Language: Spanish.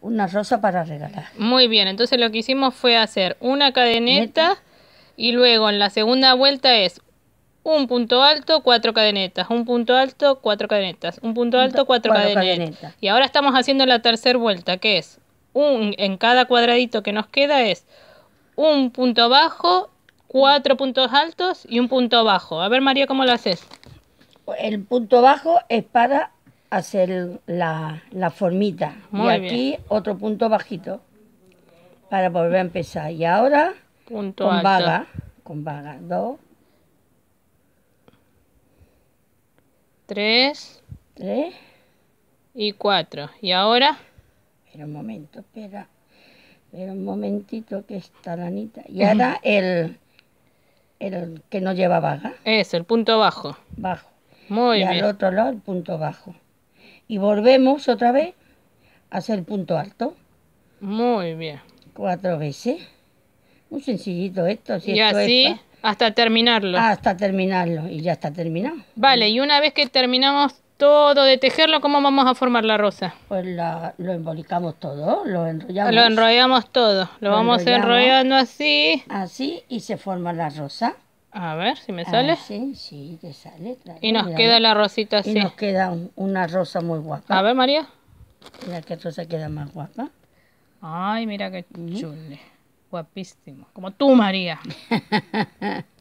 Una rosa para regalar. Muy bien, entonces lo que hicimos fue hacer una cadeneta y luego en la segunda vuelta es un punto alto, cuatro cadenetas, un punto alto, cuatro cadenetas, un punto alto, cuatro, cadenetas. Y ahora estamos haciendo la tercera vuelta, que es un en cada cuadradito que nos queda es un punto bajo, cuatro puntos altos y un punto bajo. A ver María, ¿cómo lo haces? El punto bajo es para hacer la, formita. Muy y aquí otro punto bajito para volver a empezar. Y ahora punto con vaga, con vaga, dos, tres, tres y cuatro. Y ahora. Espera un momento, espera, espera un momentito que está la anita. Y ahora el, el que no lleva vaga. Es el punto bajo. Bajo. Muy y al otro lado el punto bajo y volvemos otra vez a hacer punto alto. Muy bien. Cuatro veces. Muy sencillito esto. y así hasta terminarlo. Hasta terminarlo y ya está terminado. Vale, y una vez que terminamos todo de tejerlo, ¿cómo vamos a formar la rosa? Pues la, lo embolicamos todo, lo enrollamos. Lo enrollamos todo, lo vamos enrollando así. Así y se forma la rosa. A ver si me ah, sale. sí, sí, te sale. Y nos queda la rosita así. Y nos queda una rosa muy guapa. A ver, María. Mira qué rosa queda más guapa. Ay, mira qué chule. Guapísimo. Como tú, María.